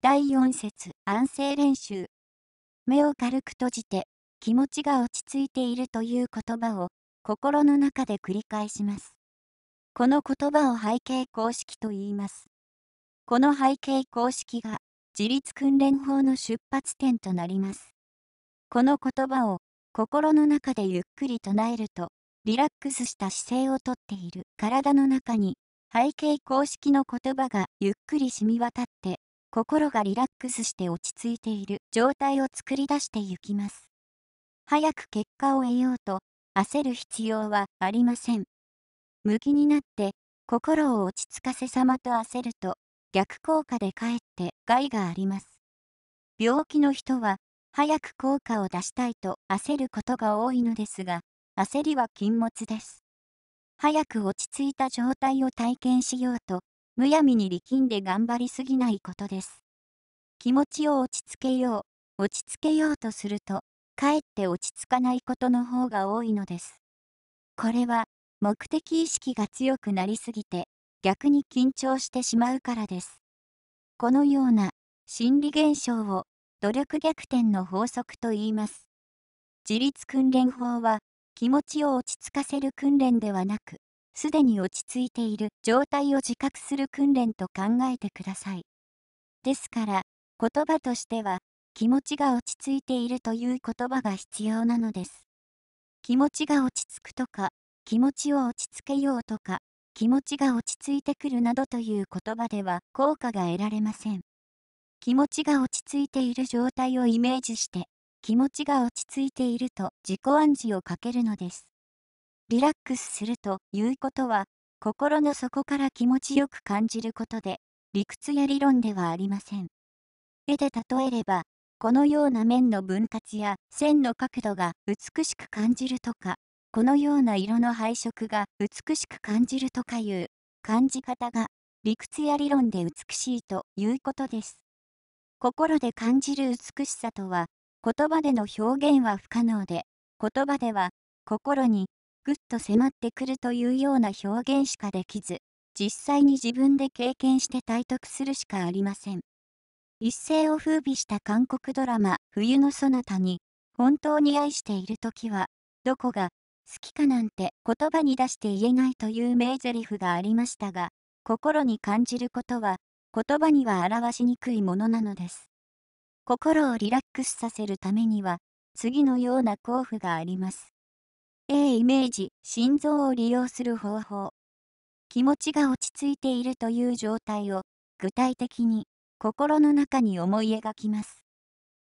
第4節安静練習目を軽く閉じて気持ちが落ち着いているという言葉を心の中で繰り返しますこの言葉を背景公式と言いますこの背景公式が自立訓練法の出発点となりますこの言葉を心の中でゆっくり唱えるとリラックスした姿勢をとっている体の中に背景公式の言葉がゆっくり染み渡って心がリラックスして落ち着いている状態を作り出していきます。早く結果を得ようと焦る必要はありません。無きになって心を落ち着かせさまと焦ると逆効果でかえって害があります。病気の人は早く効果を出したいと焦ることが多いのですが焦りは禁物です。早く落ち着いた状態を体験しようとむやみに力んで頑張りすぎないことです。気持ちを落ち着けよう、落ち着けようとすると、かえって落ち着かないことの方が多いのです。これは、目的意識が強くなりすぎて、逆に緊張してしまうからです。このような心理現象を努力逆転の法則と言います。自立訓練法は気持ちを落ち着かせる訓練ではなく、すでに落ち着いている状態を自覚する訓練と考えてください。ですから、言葉としては、気持ちが落ち着いているという言葉が必要なのです。気持ちが落ち着くとか、気持ちを落ち着けようとか、気持ちが落ち着いてくるなどという言葉では効果が得られません。気持ちが落ち着いている状態をイメージして、気持ちが落ち着いていると自己暗示をかけるのです。リラックスするということは、心の底から気持ちよく感じることで、理屈や理論ではありません。絵で例えれば、このような面の分割や線の角度が美しく感じるとか、このような色の配色が美しく感じるとかいう感じ方が理屈や理論で美しいということです。心で感じる美しさとは言葉での表現は不可能で言葉では心にぐっと迫ってくるというような表現しかできず、実際に自分で経験して体得するしかありません。一世を風靡した韓国ドラマ「冬のそなた」に、本当に愛している時は、どこが好きかなんて言葉に出して言えないという名台詞がありましたが、心に感じることは、言葉には表しにくいものなのです。心をリラックスさせるためには、次のような交付があります。A イメージ、心臓を利用する方法。気持ちが落ち着いているという状態を、具体的に、心の中に思い描きます。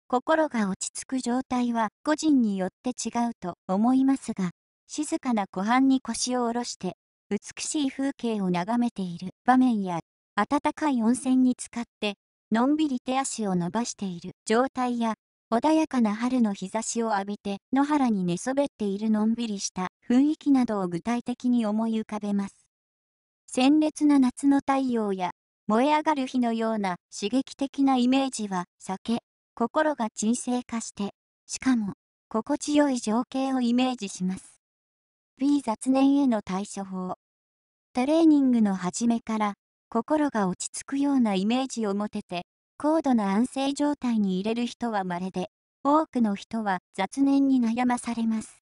心が落ち着く状態は個人によって違うと思いますが、静かな湖畔に腰を下ろして、美しい風景を眺めている場面や、暖かい温泉に浸かって、のんびり手足を伸ばしている状態や、穏やかな春の日差しを浴びて野原に寝そべっているのんびりした雰囲気などを具体的に思い浮かべます。鮮烈な夏の太陽や燃え上がる日のような刺激的なイメージは避け、心が沈静化して、しかも心地よい情景をイメージします。B 雑念への対処法トレーニングの始めから心が落ち着くようなイメージを持てて高度な安静状態に入れる人は稀で、多くの人は雑念に悩まされます。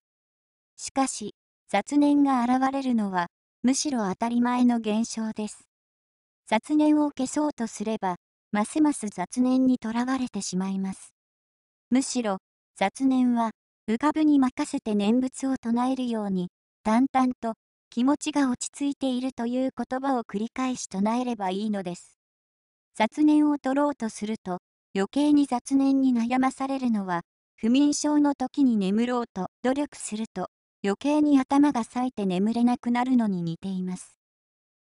しかし、雑念が現れるのは、むしろ当たり前の現象です。雑念を消そうとすれば、ますます雑念にとらわれてしまいます。むしろ、雑念は、浮かぶに任せて念仏を唱えるように、淡々と気持ちが落ち着いているという言葉を繰り返し唱えればいいのです。雑念を取ろうとすると、余計に雑念に悩まされるのは、不眠症の時に眠ろうと努力すると、余計に頭が冴えて眠れなくなるのに似ています。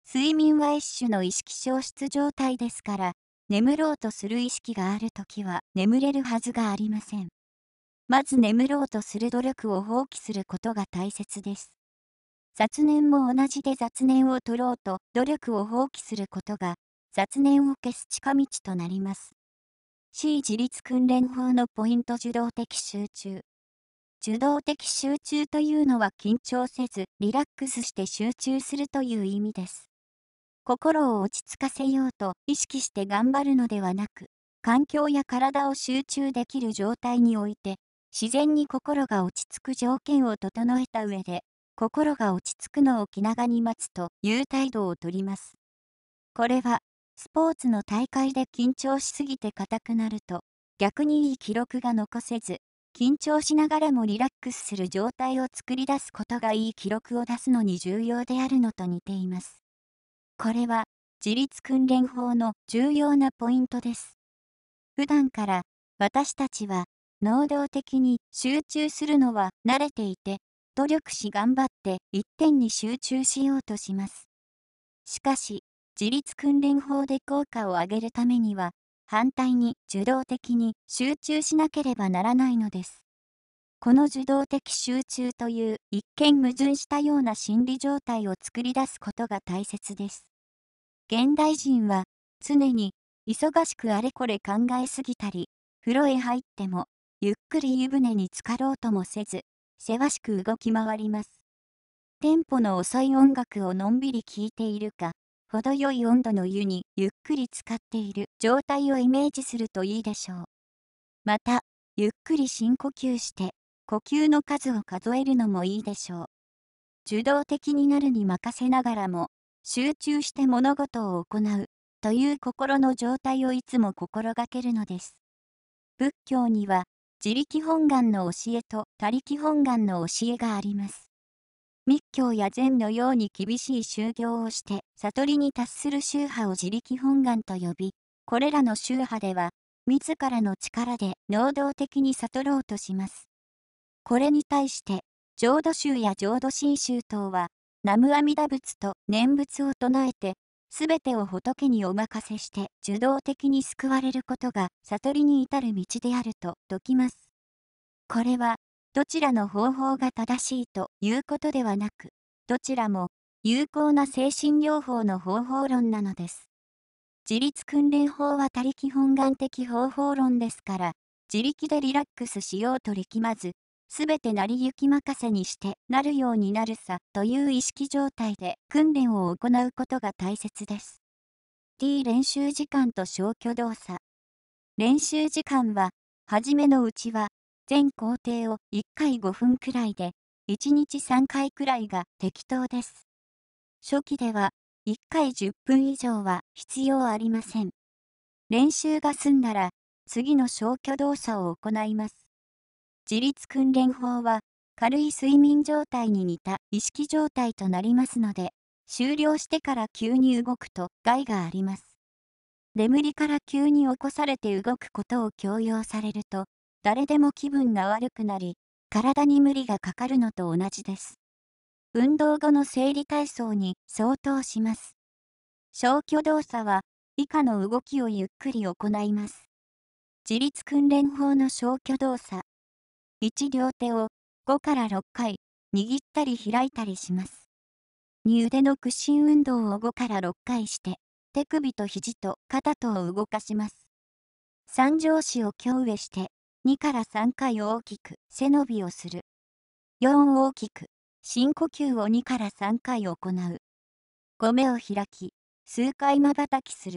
睡眠は一種の意識消失状態ですから、眠ろうとする意識がある時は眠れるはずがありません。まず眠ろうとする努力を放棄することが大切です。雑念も同じで雑念を取ろうと努力を放棄することが雑念を消す近道となります。C 自立訓練法のポイント受動的集中。受動的集中というのは緊張せずリラックスして集中するという意味です。心を落ち着かせようと意識して頑張るのではなく、環境や体を集中できる状態において、自然に心が落ち着く条件を整えた上で、心が落ち着くのを気長に待つという態度をとります。これはスポーツの大会で緊張しすぎて硬くなると、逆にいい記録が残せず、緊張しながらもリラックスする状態を作り出すことがいい記録を出すのに重要であるのと似ています。これは、自立訓練法の重要なポイントです。普段から、私たちは、能動的に集中するのは慣れていて、努力し頑張って一点に集中しようとします。しかし、自立訓練法で効果を上げるためには、反対に受動的に集中しなければならないのです。この受動的集中という一見矛盾したような心理状態を作り出すことが大切です。現代人は常に忙しくあれこれ考えすぎたり、風呂へ入ってもゆっくり湯船に浸かろうともせず、せわしく動き回ります。テンポの遅い音楽をのんびり聴いているか、程よい温度の湯にゆっくり浸かっている状態をイメージするといいでしょう。また、ゆっくり深呼吸して、呼吸の数を数えるのもいいでしょう。受動的になるに任せながらも、集中して物事を行うという心の状態をいつも心がけるのです。仏教には、自力本願の教えと他力本願の教えがあります。密教や禅のように厳しい修行をして悟りに達する宗派を自力本願と呼び、これらの宗派では、自らの力で能動的に悟ろうとします。これに対して、浄土宗や浄土真宗等は、南無阿弥陀仏と念仏を唱えて、すべてを仏にお任せして受動的に救われることが悟りに至る道であると説きます。これはどちらの方法が正しいということではなく、どちらも有効な精神療法の方法論なのです。自立訓練法は他力本願的方法論ですから、自力でリラックスしようと力まず、すべて成り行き任せにしてなるようになるさという意識状態で訓練を行うことが大切です。T 練習時間と消去動作練習時間は、初めのうちは全工程を1回5分くらいで、1日3回くらいが適当です。初期では、1回10分以上は必要ありません。練習が済んだら、次の消去動作を行います。自律訓練法は、軽い睡眠状態に似た意識状態となりますので、終了してから急に動くと害があります。眠りから急に起こされて動くことを強要されると、誰でも気分が悪くなり、体に無理がかかるのと同じです。運動後の生理体操に相当します。消去動作は、以下の動きをゆっくり行います。自立訓練法の消去動作。1両手を5から6回握ったり開いたりします。2腕の屈伸運動を5から6回して手首と肘と肩とを動かします。三条市を強上して2から3回大きく背伸びをする。4大きく深呼吸を2から3回行う。5目を開き、数回まばたきする。